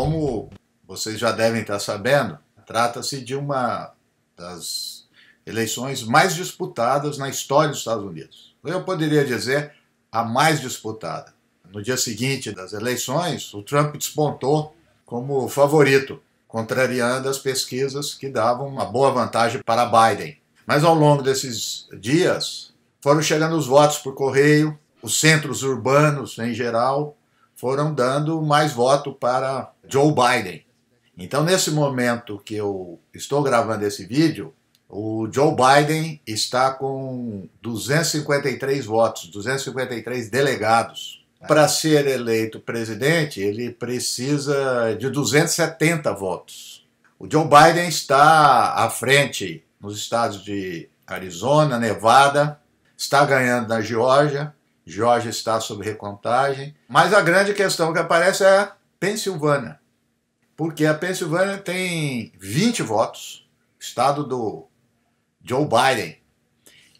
Como vocês já devem estar sabendo, trata-se de uma das eleições mais disputadas na história dos Estados Unidos. Eu poderia dizer a mais disputada. No dia seguinte das eleições, o Trump despontou como favorito, contrariando as pesquisas que davam uma boa vantagem para Biden. Mas ao longo desses dias, foram chegando os votos por correio, os centros urbanos em geral foram dando mais voto para Joe Biden. Então, nesse momento que eu estou gravando esse vídeo, o Joe Biden está com 253 votos, 253 delegados. Para ser eleito presidente, ele precisa de 270 votos. O Joe Biden está à frente nos estados de Arizona, Nevada, está ganhando na Geórgia, Jorge está sob recontagem. Mas a grande questão que aparece é a Pensilvânia. Porque a Pensilvânia tem 20 votos, estado do Joe Biden.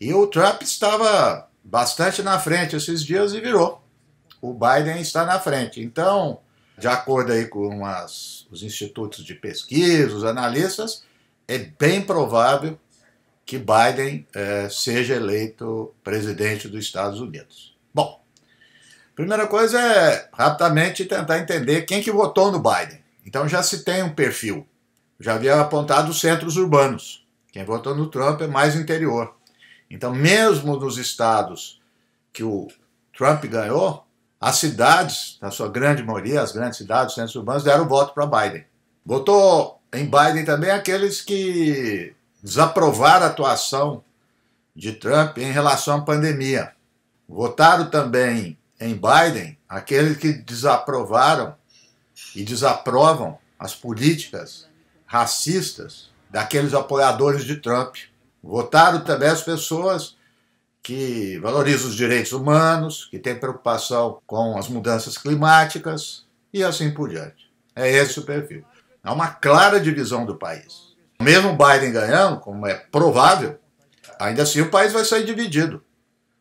E o Trump estava bastante na frente esses dias e virou. O Biden está na frente. Então, de acordo aí com as, os institutos de pesquisa, os analistas, é bem provável que Biden eh, seja eleito presidente dos Estados Unidos. Bom, primeira coisa é rapidamente tentar entender quem que votou no Biden. Então já se tem um perfil. Já havia apontado os centros urbanos. Quem votou no Trump é mais interior. Então, mesmo nos estados que o Trump ganhou, as cidades, na sua grande maioria, as grandes cidades, os centros urbanos, deram voto para Biden. Votou em Biden também aqueles que desaprovaram a atuação de Trump em relação à pandemia. Votaram também em Biden aqueles que desaprovaram e desaprovam as políticas racistas daqueles apoiadores de Trump. Votaram também as pessoas que valorizam os direitos humanos, que têm preocupação com as mudanças climáticas e assim por diante. É esse o perfil. Há uma clara divisão do país. Mesmo Biden ganhando, como é provável, ainda assim o país vai sair dividido.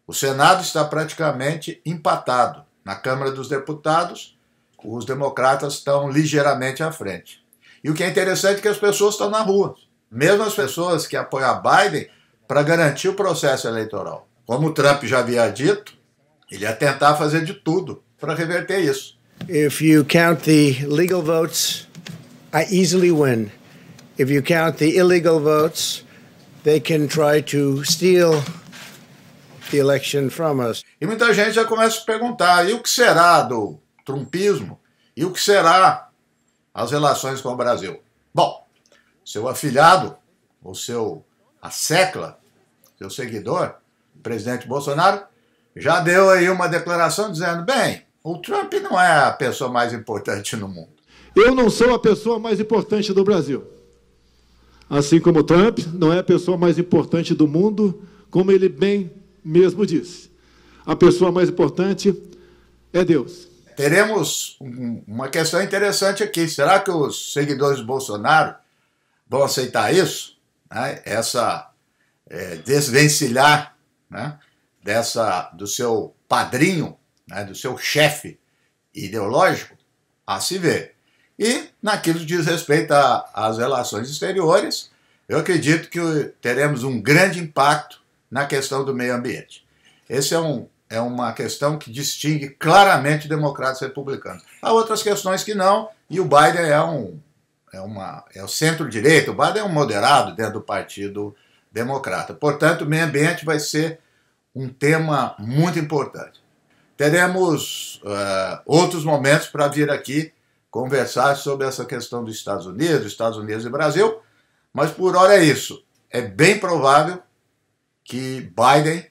O Senado está praticamente empatado. Na Câmara dos Deputados, os democratas estão ligeiramente à frente. E o que é interessante é que as pessoas estão na rua, mesmo as pessoas que apoiam Biden para garantir o processo eleitoral. Como o Trump já havia dito, ele ia tentar fazer de tudo para reverter isso. If you count the legal votes, I easily win. If you count the illegal votes, they can try to steal the election from us. E muita gente já começa a perguntar: e o que será do trumpismo? E o que será as relações com o Brasil? Bom, seu afilhado, o seu a secla, seu seguidor, o presidente Bolsonaro, já deu aí uma declaração dizendo: bem, o Trump não é a pessoa mais importante no mundo. Eu não sou a pessoa mais importante do Brasil. Assim como Trump não é a pessoa mais importante do mundo, como ele bem mesmo disse. A pessoa mais importante é Deus. Teremos uma questão interessante aqui. Será que os seguidores de Bolsonaro vão aceitar isso? Né? Essa é, desvencilhar né? dessa do seu padrinho, né? do seu chefe ideológico, a se ver. E naquilo que diz respeito às relações exteriores, eu acredito que teremos um grande impacto na questão do meio ambiente. Esse é um é uma questão que distingue claramente democratas e republicanos. Há outras questões que não, e o Biden é um é uma é o centro-direita, o Biden é um moderado dentro do Partido Democrata. Portanto, o meio ambiente vai ser um tema muito importante. Teremos uh, outros momentos para vir aqui conversar sobre essa questão dos Estados Unidos, Estados Unidos e Brasil, mas por hora é isso. É bem provável que Biden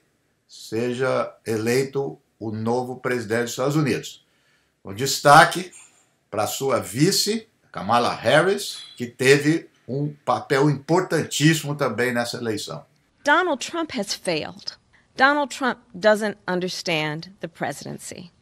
seja eleito o novo presidente dos Estados Unidos. Um destaque para sua vice, Kamala Harris, que teve um papel importantíssimo também nessa eleição. Donald Trump has failed. Donald Trump doesn't understand the presidency.